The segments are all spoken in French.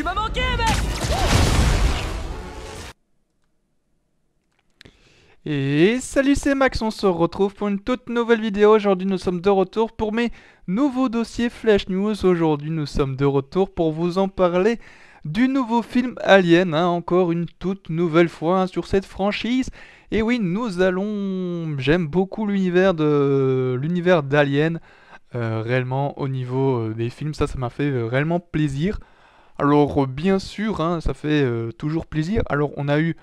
Tu Et salut, c'est Max, on se retrouve pour une toute nouvelle vidéo. Aujourd'hui, nous sommes de retour pour mes nouveaux dossiers Flash News. Aujourd'hui, nous sommes de retour pour vous en parler du nouveau film Alien, hein. encore une toute nouvelle fois hein, sur cette franchise. Et oui, nous allons... J'aime beaucoup l'univers de l'univers d'Alien, euh, réellement au niveau euh, des films, ça, ça m'a fait euh, réellement plaisir. Alors euh, bien sûr, hein, ça fait euh, toujours plaisir. Alors on a eu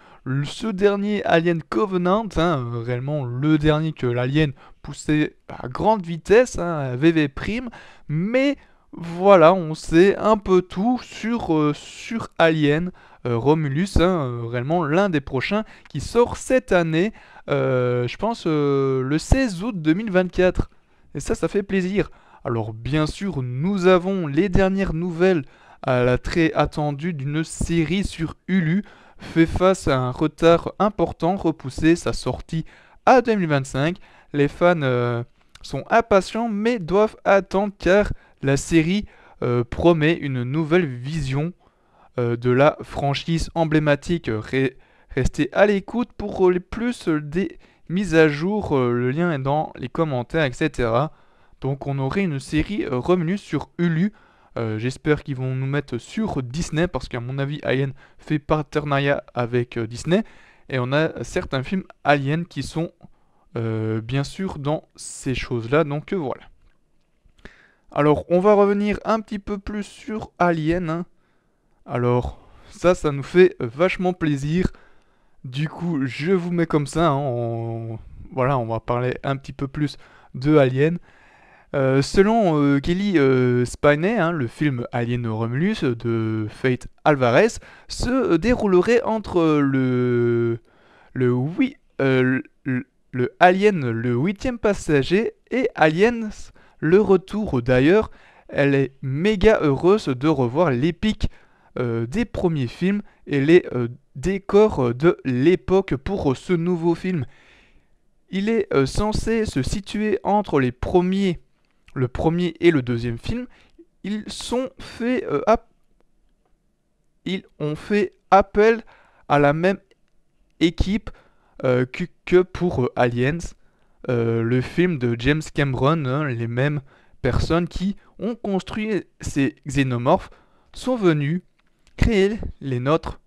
ce dernier Alien Covenant, hein, euh, réellement le dernier que l'Alien poussait à grande vitesse, VV hein, prime, mais voilà, on sait un peu tout sur, sur Alien Romulus, réellement l'un des prochains qui sort cette année, je pense le 16 août 2024. Et ça, ça fait plaisir. Alors bien sûr, nous avons les dernières nouvelles à la très attendue d'une série sur Ulu fait face à un retard important repoussé sa sortie à 2025. Les fans euh, sont impatients mais doivent attendre car la série euh, promet une nouvelle vision euh, de la franchise emblématique. restez à l'écoute pour les plus des mises à jour, le lien est dans les commentaires, etc. Donc on aurait une série revenue sur Ulu. Euh, j'espère qu'ils vont nous mettre sur Disney, parce qu'à mon avis, Alien fait partenariat avec euh, Disney. Et on a certains films Alien qui sont euh, bien sûr dans ces choses-là. Donc voilà. Alors, on va revenir un petit peu plus sur Alien. Hein. Alors, ça, ça nous fait vachement plaisir. Du coup, je vous mets comme ça. Hein. Voilà, on va parler un petit peu plus de Alien. Euh, selon euh, Kelly euh, Spiney, hein, le film Alien Romulus de Fate Alvarez se déroulerait entre le le, oui, le, Alien le huitième passager et Aliens le retour. D'ailleurs, elle est méga heureuse de revoir l'épique des premiers films et les décors de l'époque pour ce nouveau film. Il est censé se situer entre les premiers le premier et le deuxième film, ils sont euh, ont fait appel à la même équipe euh, que, pour euh, Aliens, le film de James Cameron, hein, les mêmes personnes qui ont construit ces xénomorphes sont venues créer les nôtres.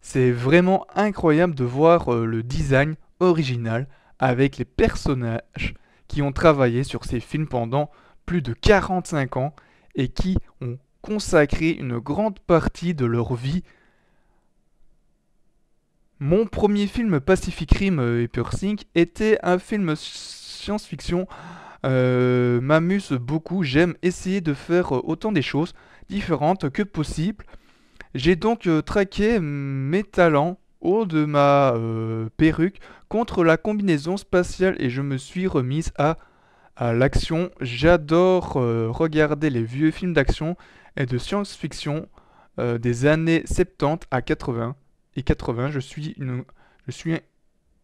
C'est vraiment incroyable de voir le design original avec les personnages qui ont travaillé sur ces films pendant plus de 45 ans et qui ont consacré une grande partie de leur vie. Mon premier film Pacific Rim euh, et Pursing était un film science-fiction euh, m'amuse beaucoup, j'aime essayer de faire euh, autant des choses différentes que possible. J'ai donc traqué mes talents de ma euh, perruque contre la combinaison spatiale et je me suis remise à, à l'action. J'adore euh, regarder les vieux films d'action et de science-fiction euh, des années 70 à 80 et 80. Je suis une, je suis,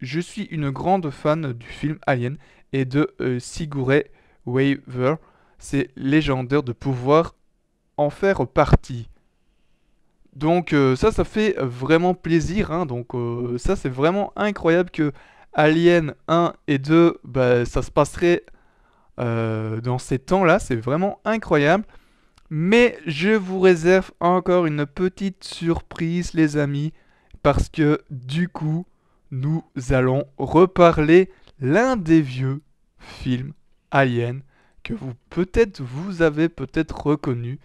je suis une grande fan du film Alien et de Sigourney Weaver. C'est légendaire de pouvoir en faire partie. Donc euh, ça, ça fait vraiment plaisir. Hein. Donc euh, ça, c'est vraiment incroyable que Alien 1 et 2, bah, ça se passerait euh, dans ces temps-là. C'est vraiment incroyable. Mais je vous réserve encore une petite surprise, les amis, parce que du coup, nous allons reparler l'un des vieux films Alien que vous peut-être vous avez peut-être reconnu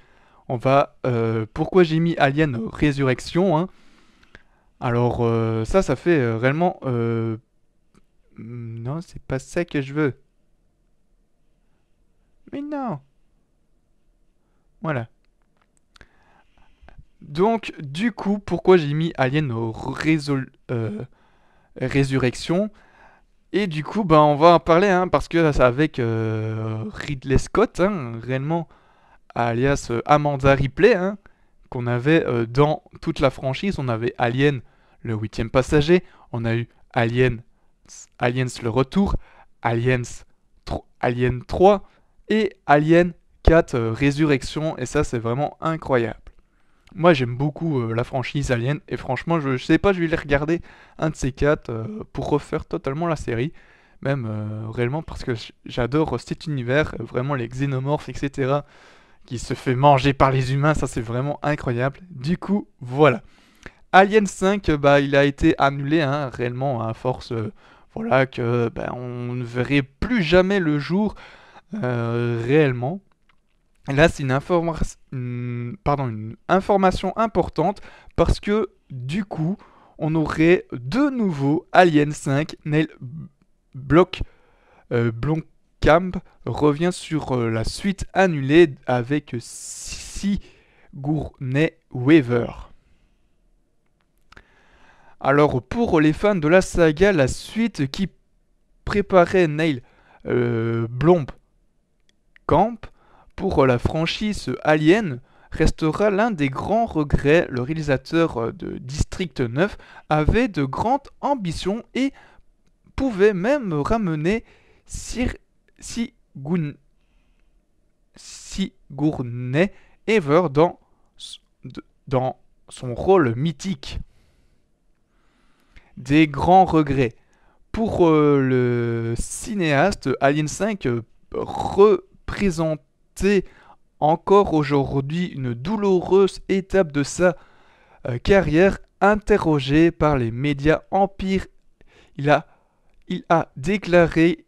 on va... Euh, pourquoi j'ai mis Alien Résurrection hein Alors euh, ça, ça fait euh, réellement... Hmm, non, c'est pas ça que je veux. Mais non Voilà. Donc, du coup, pourquoi j'ai mis Alien Résol Résurrection Et du coup, bah, on va en parler, hein, parce que avec Ridley Scott, hein, réellement, alias euh, Amanda Ripley, hein, qu'on avait euh, dans toute la franchise. On avait Alien, le huitième passager, on a eu Alien, Aliens le retour, Aliens, Alien 3 et Alien 4 euh, Résurrection, et ça c'est vraiment incroyable. Moi j'aime beaucoup la franchise Alien et franchement je, sais pas, je vais les regarder un de ces quatre pour refaire totalement la série, même réellement parce que j'adore cet univers, vraiment les xénomorphes, etc qui se fait manger par les humains, ça c'est vraiment incroyable. Du coup, voilà. Alien 5, bah, il a été annulé hein, réellement hein, à force euh, voilà, que bah, on ne verrait plus jamais le jour euh, réellement. Là, c'est une, information pardon, une information importante parce que du coup, on aurait de nouveau Alien 5, Neil Block, Camp revient sur euh, la suite annulée avec Sigourney Weaver. Alors pour les fans de la saga, la suite qui préparait Neil euh, Camp pour la franchise Alien restera l'un des grands regrets. Le réalisateur euh, de District 9 avait de grandes ambitions et pouvait même ramener Sir si Sigourney Ever dans, dans son rôle mythique. Des grands regrets. Pour euh, le cinéaste, Alien 5 euh, représentait encore aujourd'hui une douloureuse étape de sa euh, carrière. Interrogé par les médias Empire, il a déclaré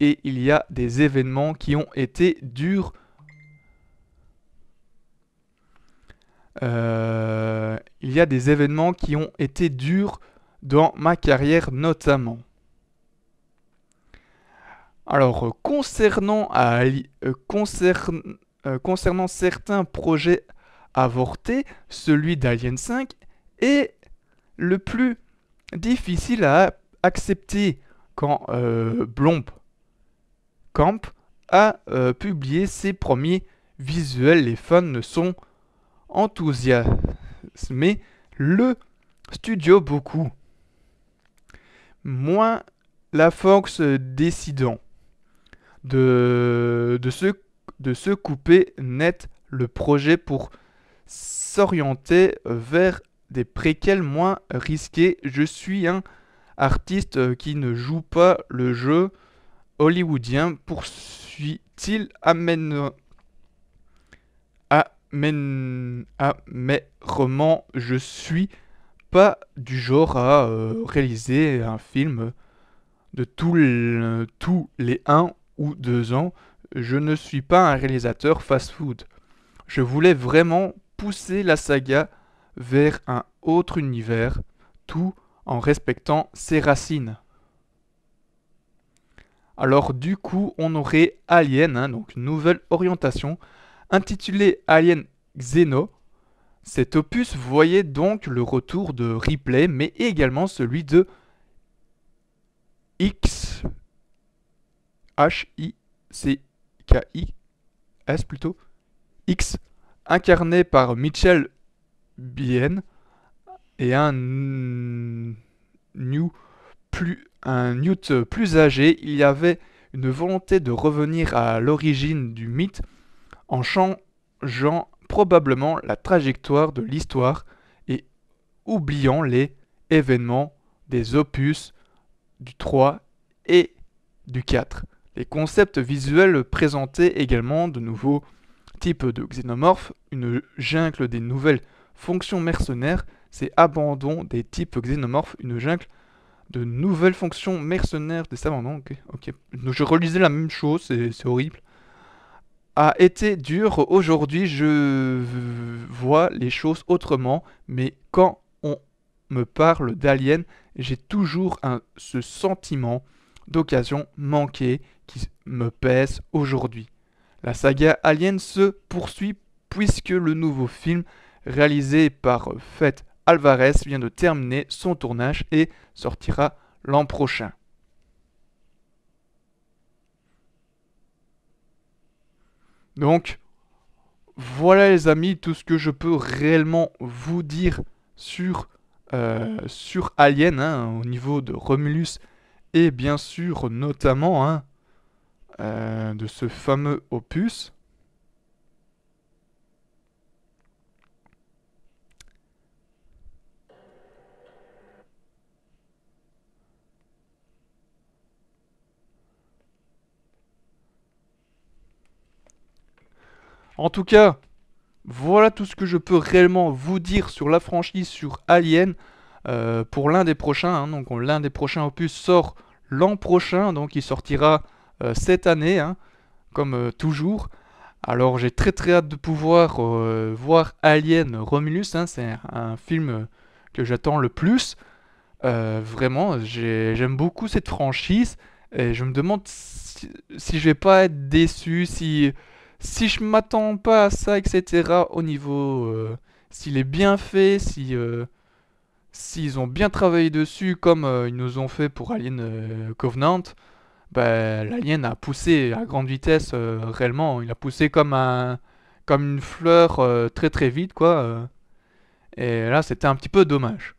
et il y a des événements qui ont été durs. Euh, il y a des événements qui ont été durs dans ma carrière notamment. Alors, concernant, euh, euh, concernant certains projets avortés, celui d'Alien 5 est le plus difficile à accepter quand Blomp Camp a euh, publié ses premiers visuels. Les fans ne sont mais Le studio beaucoup. Moins la Fox décidant de, se, de se couper net le projet pour s'orienter vers des préquels moins risqués. Je suis un artiste qui ne joue pas le jeu hollywoodien, poursuit-il amèrement, À mes je suis pas du genre à euh, réaliser un film de tous les 1 ou deux ans. Je ne suis pas un réalisateur fast-food. Je voulais vraiment pousser la saga vers un autre univers, tout en respectant ses racines. Alors du coup, on aurait Alien, donc hein, donc nouvelle orientation, intitulée Alien Xeno. Cet opus voyait donc le retour de Ripley, mais également celui de X H I C K I S plutôt X incarné par Mitchell Bien et un un Newt plus âgé, il y avait une volonté de revenir à l'origine du mythe en changeant probablement la trajectoire de l'histoire et oubliant les événements des opus du 3 et du 4. Les concepts visuels présentaient également de nouveaux types de xénomorphes, une jungle des nouvelles fonctions mercenaires, c'est abandon des types xénomorphes, une jungle de nouvelles fonctions mercenaires des savants. Non, ok, nous Je relisais la même chose, c'est horrible. A été dur. Aujourd'hui, je vois les choses autrement. Mais quand on me parle d'aliens, j'ai toujours un, ce sentiment d'occasion manquée qui me pèse aujourd'hui. La saga Alien se poursuit puisque le nouveau film réalisé par fête Alvarez vient de terminer son tournage et sortira l'an prochain. Donc, voilà les amis, tout ce que je peux réellement vous dire sur, euh, sur Alien, hein, au niveau de Romulus, et bien sûr, notamment, hein, euh, de ce fameux opus. En tout cas, voilà tout ce que je peux réellement vous dire sur la franchise, sur Alien, euh, pour l'un des prochains. Hein. donc l'un des prochains opus sort l'an prochain, donc il sortira euh, cette année, hein, comme euh, toujours. Alors j'ai très très hâte de pouvoir voir Alien Romulus, hein. c'est un, film que j'attends le plus. vraiment, j'aime beaucoup cette franchise et je me demande si, si je vais pas être déçu, si si je m'attends pas à ça, etc., au niveau. Euh, s'il est bien fait, si. Euh, s'ils ont bien travaillé dessus, comme euh, ils nous ont fait pour Alien Covenant, bah, l'Alien a poussé à grande vitesse réellement. Il a poussé comme, un, comme une fleur très très vite, quoi. et là, c'était un petit peu dommage.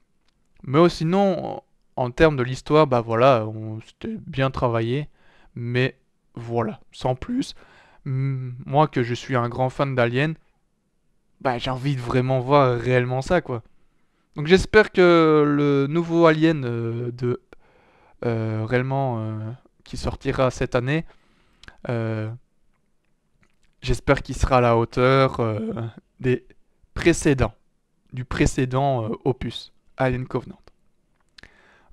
Mais oh, sinon, en termes de l'histoire, bah voilà, c'était bien travaillé. Mais voilà, sans plus moi que je suis un grand fan d'Alien, bah j'ai envie de vraiment voir réellement ça quoi. Donc j'espère que le nouveau Alien euh, de euh, réellement euh, qui sortira cette année, j'espère qu'il sera à la hauteur des précédents, du précédent opus Alien Covenant.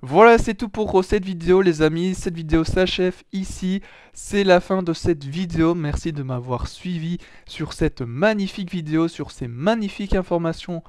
Voilà, c'est tout pour euh, cette vidéo les amis, cette vidéo s'achève ici, c'est la fin de cette vidéo, merci de m'avoir suivi sur cette magnifique vidéo, sur ces magnifiques informations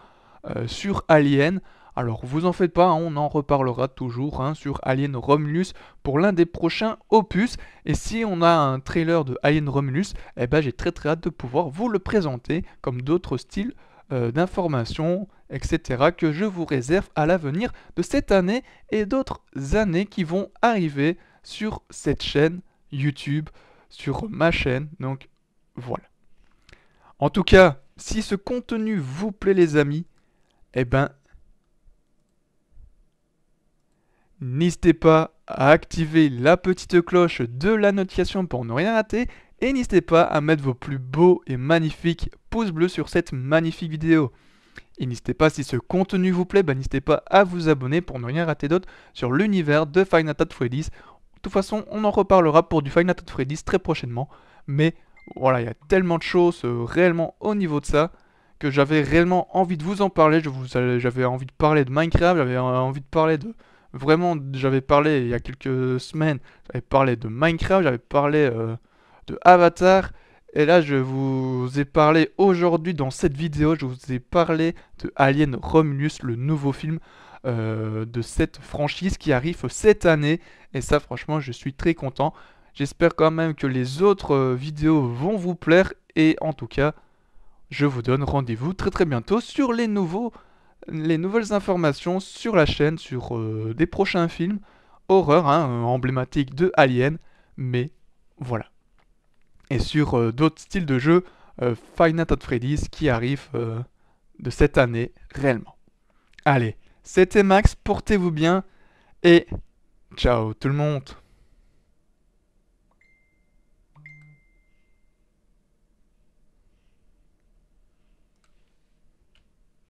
euh, sur Alien. Alors vous en faites pas, hein, on en reparlera toujours hein, sur Alien Romulus pour l'un des prochains opus. Et si on a un trailer de Alien Romulus, eh ben, j'ai très très hâte de pouvoir vous le présenter comme d'autres styles euh, d'informations, etc., que je vous réserve à l'avenir de cette année et d'autres années qui vont arriver sur cette chaîne YouTube, sur ma chaîne. Donc voilà. En tout cas, si ce contenu vous plaît les amis, eh ben, n'hésitez pas à activer la petite cloche de la notification pour ne rien rater et n'hésitez pas à mettre vos plus beaux et magnifiques pouces bleus sur cette magnifique vidéo. Et n'hésitez pas, si ce contenu vous plaît, bah, n'hésitez pas à vous abonner pour ne rien rater d'autre sur l'univers de Final Fantasy De toute façon, on en reparlera pour du Final Fantasy Freddy's très prochainement. Mais voilà, il y a tellement de choses euh, réellement au niveau de ça que j'avais réellement envie de vous en parler. J'avais envie de parler de Minecraft, j'avais euh, envie de parler de... Vraiment, j'avais parlé il y a quelques semaines, j'avais parlé de Minecraft, j'avais parlé... Euh, Avatar. Et là, je vous ai parlé aujourd'hui, dans cette vidéo, je vous ai parlé de Alien Romulus, le nouveau film euh, de cette franchise qui arrive cette année. Et ça, franchement, je suis très content. J'espère quand même que les autres euh, vidéos vont vous plaire. Et en tout cas, je vous donne rendez-vous très très bientôt sur les, nouveaux, les nouvelles informations sur la chaîne, sur euh, des prochains films horreur, hein, emblématique de Alien. Mais voilà et sur euh, d'autres styles de jeux, Final euh, Five Freddy's qui arrive euh, de cette année réellement. Allez, c'était Max, portez-vous bien et ciao tout le monde